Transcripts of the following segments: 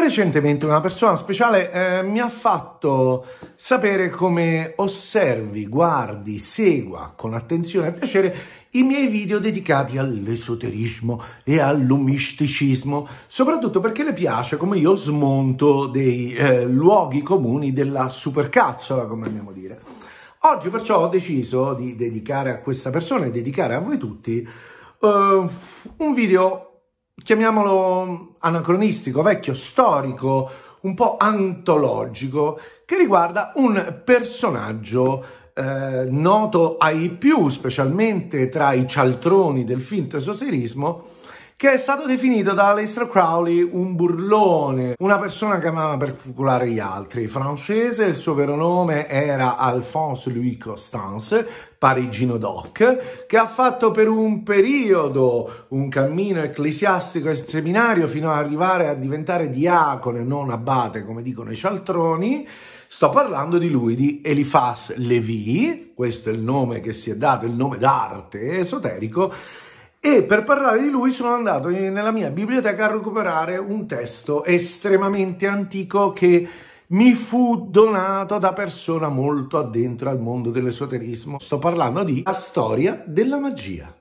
Recentemente una persona speciale eh, mi ha fatto sapere come osservi, guardi, segua con attenzione e piacere i miei video dedicati all'esoterismo e all'umisticismo, soprattutto perché le piace come io smonto dei eh, luoghi comuni della supercazzola, come andiamo a dire. Oggi perciò ho deciso di dedicare a questa persona e dedicare a voi tutti eh, un video chiamiamolo anacronistico, vecchio, storico, un po' antologico, che riguarda un personaggio eh, noto ai più, specialmente tra i cialtroni del finto esoterismo, che è stato definito da Aleister Crowley un burlone, una persona che amava per perculare gli altri. Francese, il suo vero nome era Alphonse Louis Constance, parigino doc, che ha fatto per un periodo un cammino ecclesiastico e seminario fino ad arrivare a diventare diacone, non abate, come dicono i cialtroni. Sto parlando di lui, di Eliphas Levi, questo è il nome che si è dato, il nome d'arte esoterico, e per parlare di lui sono andato nella mia biblioteca a recuperare un testo estremamente antico che mi fu donato da persona molto addentro al mondo dell'esoterismo. Sto parlando di La storia della magia.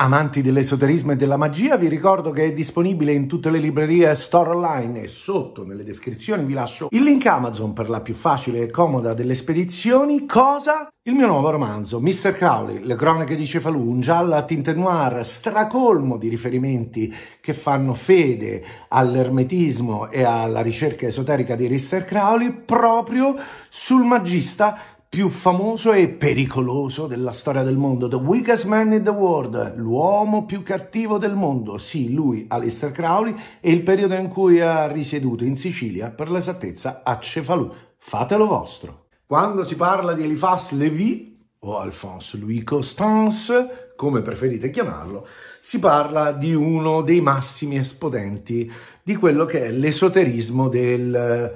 Amanti dell'esoterismo e della magia, vi ricordo che è disponibile in tutte le librerie e store online e sotto nelle descrizioni vi lascio il link Amazon per la più facile e comoda delle spedizioni. Cosa? Il mio nuovo romanzo, Mr. Crowley, Le cronache di Cefalù, un giallo a tinte noir stracolmo di riferimenti che fanno fede all'ermetismo e alla ricerca esoterica di Mr. Crowley proprio sul magista più famoso e pericoloso della storia del mondo, The Weakest Man in the World, l'uomo più cattivo del mondo, sì, lui, Alistair Crowley, e il periodo in cui ha risieduto in Sicilia, per l'esattezza a Cefalù. Fatelo vostro. Quando si parla di Eliphas Lévy, o Alphonse Louis Constance, come preferite chiamarlo, si parla di uno dei massimi esponenti di quello che è l'esoterismo del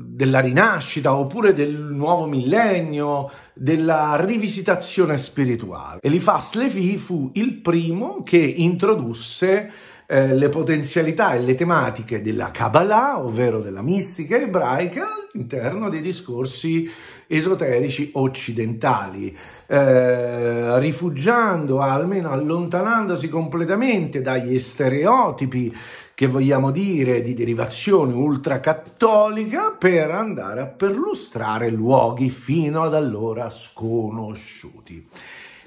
della rinascita oppure del nuovo millennio, della rivisitazione spirituale. Elifas Levi fu il primo che introdusse eh, le potenzialità e le tematiche della Kabbalah, ovvero della mistica ebraica, all'interno dei discorsi esoterici occidentali, eh, rifugiando, almeno allontanandosi completamente dagli stereotipi che vogliamo dire, di derivazione ultracattolica per andare a perlustrare luoghi fino ad allora sconosciuti.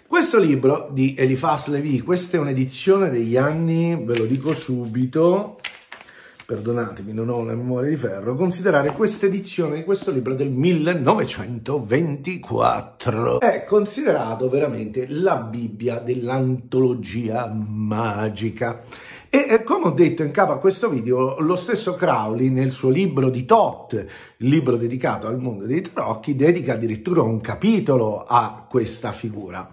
Questo libro di Elifas Levi, questa è un'edizione degli anni, ve lo dico subito, perdonatemi, non ho la memoria di ferro, considerare questa edizione di questo libro del 1924. È considerato veramente la Bibbia dell'antologia magica. E come ho detto in capo a questo video, lo stesso Crowley nel suo libro di Tot, il libro dedicato al mondo dei tarocchi, dedica addirittura un capitolo a questa figura.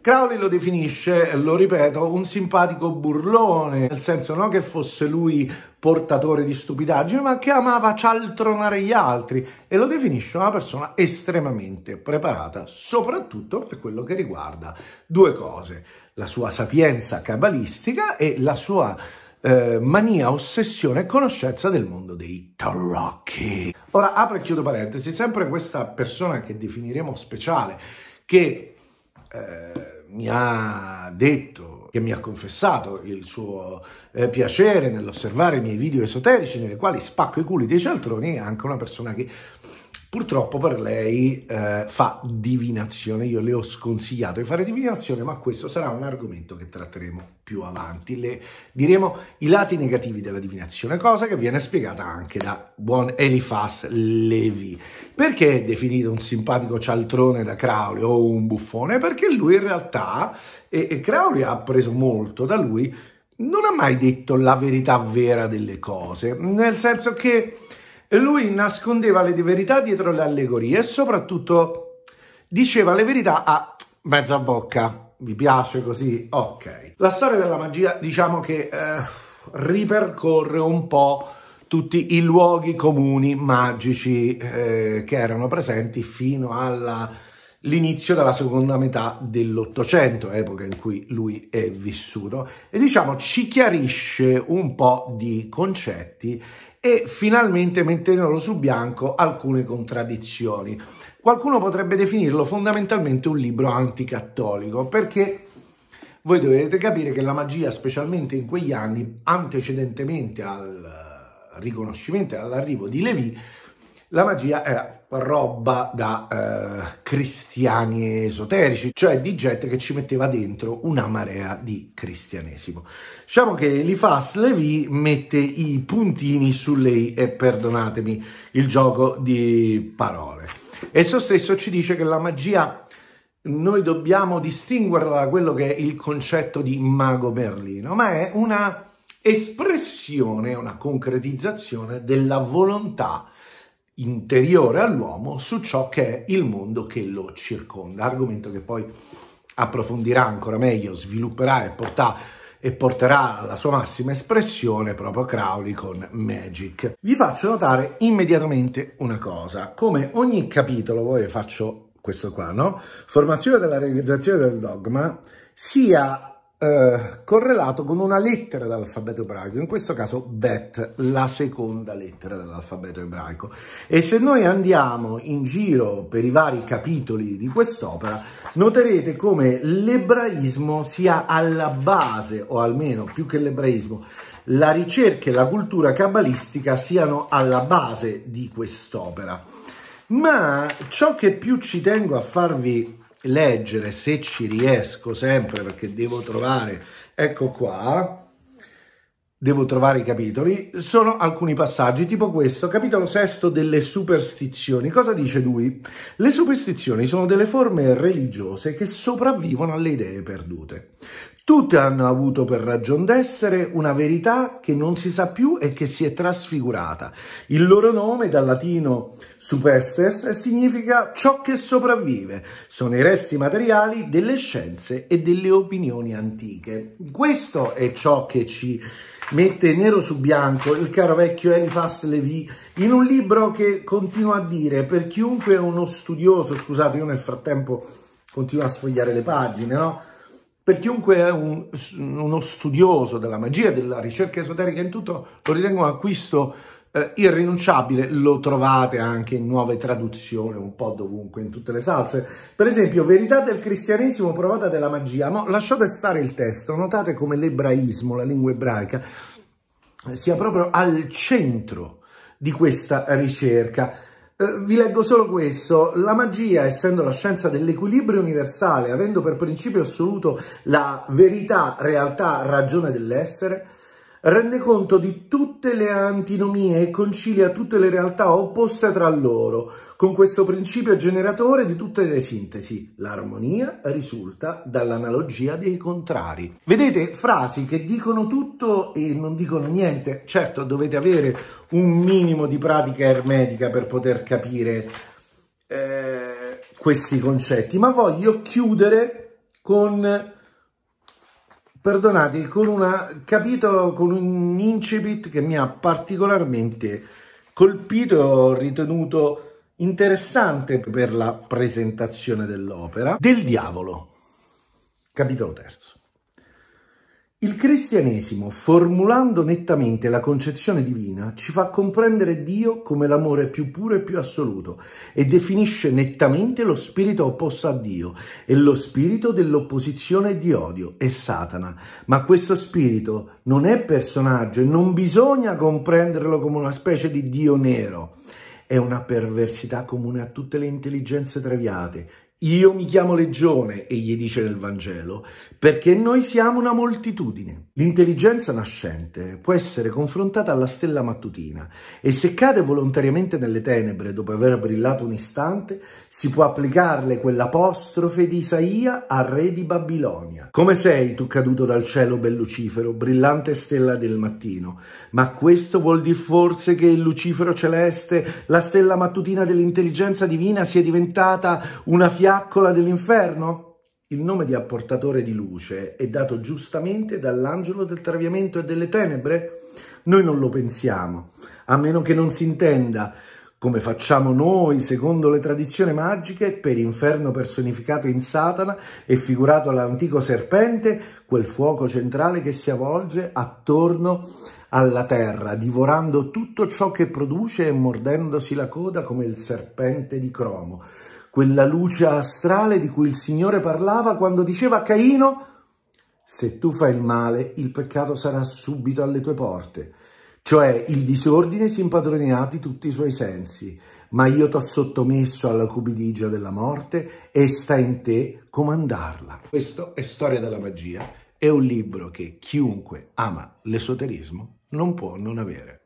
Crowley lo definisce, lo ripeto, un simpatico burlone, nel senso non che fosse lui portatore di stupidaggini, ma che amava cialtronare gli altri e lo definisce una persona estremamente preparata, soprattutto per quello che riguarda due cose, la sua sapienza cabalistica e la sua eh, mania, ossessione e conoscenza del mondo dei tarocchi. Ora apro e chiudo parentesi, sempre questa persona che definiremo speciale, che eh, mi ha detto, che mi ha confessato il suo eh, piacere nell'osservare i miei video esoterici, nelle quali spacco i culi dei cialtroni, è anche una persona che Purtroppo per lei eh, fa divinazione, io le ho sconsigliato di fare divinazione, ma questo sarà un argomento che tratteremo più avanti. Le diremo i lati negativi della divinazione, cosa che viene spiegata anche da buon Elifas Levi. Perché è definito un simpatico cialtrone da Crowley o un buffone? Perché lui in realtà, e, e Crowley ha preso molto da lui, non ha mai detto la verità vera delle cose, nel senso che lui nascondeva le verità dietro le allegorie e soprattutto diceva le verità a mezza bocca. Vi piace così? Ok. La storia della magia, diciamo che eh, ripercorre un po' tutti i luoghi comuni magici eh, che erano presenti fino all'inizio della seconda metà dell'Ottocento, epoca in cui lui è vissuto, e diciamo ci chiarisce un po' di concetti e finalmente metterono su bianco alcune contraddizioni. Qualcuno potrebbe definirlo fondamentalmente un libro anticattolico perché voi dovete capire che la magia, specialmente in quegli anni, antecedentemente al riconoscimento e all'arrivo di Levi, la magia era roba da eh, cristiani esoterici, cioè di gente che ci metteva dentro una marea di cristianesimo. Diciamo che Lifas Levi mette i puntini su lei e perdonatemi il gioco di parole. Esso stesso ci dice che la magia noi dobbiamo distinguerla da quello che è il concetto di mago Berlino, ma è una espressione, una concretizzazione della volontà interiore all'uomo su ciò che è il mondo che lo circonda, argomento che poi approfondirà ancora meglio, svilupperà e, portà, e porterà alla sua massima espressione proprio Crowley con Magic. Vi faccio notare immediatamente una cosa, come ogni capitolo, voi faccio questo qua, no? Formazione della realizzazione del dogma, sia eh, correlato con una lettera dell'alfabeto ebraico, in questo caso Bet, la seconda lettera dell'alfabeto ebraico. E se noi andiamo in giro per i vari capitoli di quest'opera, noterete come l'ebraismo sia alla base, o almeno più che l'ebraismo, la ricerca e la cultura cabalistica siano alla base di quest'opera. Ma ciò che più ci tengo a farvi leggere se ci riesco sempre perché devo trovare, ecco qua, devo trovare i capitoli, sono alcuni passaggi, tipo questo, capitolo sesto delle superstizioni. Cosa dice lui? Le superstizioni sono delle forme religiose che sopravvivono alle idee perdute. Tutte hanno avuto per ragion d'essere una verità che non si sa più e che si è trasfigurata. Il loro nome, dal latino superstes, significa ciò che sopravvive. Sono i resti materiali delle scienze e delle opinioni antiche. Questo è ciò che ci mette nero su bianco il caro vecchio Eliphas Levy in un libro che continua a dire per chiunque è uno studioso, scusate io nel frattempo continuo a sfogliare le pagine, no? per chiunque è un, uno studioso della magia, della ricerca esoterica in tutto, lo ritengo un acquisto eh, irrinunciabile, lo trovate anche in nuove traduzioni un po' dovunque, in tutte le salse. Per esempio, Verità del cristianesimo provata della magia, ma lasciate stare il testo, notate come l'ebraismo, la lingua ebraica, eh, sia proprio al centro di questa ricerca. Eh, vi leggo solo questo, la magia, essendo la scienza dell'equilibrio universale, avendo per principio assoluto la verità, realtà, ragione dell'essere, rende conto di tutte le antinomie e concilia tutte le realtà opposte tra loro, con questo principio generatore di tutte le sintesi. L'armonia risulta dall'analogia dei contrari. Vedete frasi che dicono tutto e non dicono niente. Certo, dovete avere un minimo di pratica ermetica per poter capire eh, questi concetti, ma voglio chiudere con perdonate, con un capitolo, con un incipit che mi ha particolarmente colpito e ho ritenuto interessante per la presentazione dell'opera, del diavolo, capitolo terzo. Il cristianesimo, formulando nettamente la concezione divina, ci fa comprendere Dio come l'amore più puro e più assoluto e definisce nettamente lo spirito opposto a Dio e lo spirito dell'opposizione e di odio, è Satana. Ma questo spirito non è personaggio e non bisogna comprenderlo come una specie di Dio nero. È una perversità comune a tutte le intelligenze traviate, io mi chiamo Legione, egli dice nel Vangelo, perché noi siamo una moltitudine. L'intelligenza nascente può essere confrontata alla stella mattutina e se cade volontariamente nelle tenebre dopo aver brillato un istante, si può applicarle quell'apostrofe di Isaia al re di Babilonia. Come sei tu caduto dal cielo, bel Lucifero, brillante stella del mattino? Ma questo vuol dire forse che il Lucifero celeste, la stella mattutina dell'intelligenza divina, sia diventata una fiamma fiaccola dell'inferno? Il nome di apportatore di luce è dato giustamente dall'angelo del traviamento e delle tenebre? Noi non lo pensiamo, a meno che non si intenda, come facciamo noi secondo le tradizioni magiche, per inferno personificato in Satana e figurato all'antico serpente, quel fuoco centrale che si avvolge attorno alla terra, divorando tutto ciò che produce e mordendosi la coda come il serpente di cromo quella luce astrale di cui il Signore parlava quando diceva a Caino, se tu fai il male, il peccato sarà subito alle tue porte. Cioè il disordine si impadronirà di tutti i suoi sensi, ma io ti ho sottomesso alla cupidigia della morte e sta in te comandarla. Questo è Storia della magia, è un libro che chiunque ama l'esoterismo non può non avere.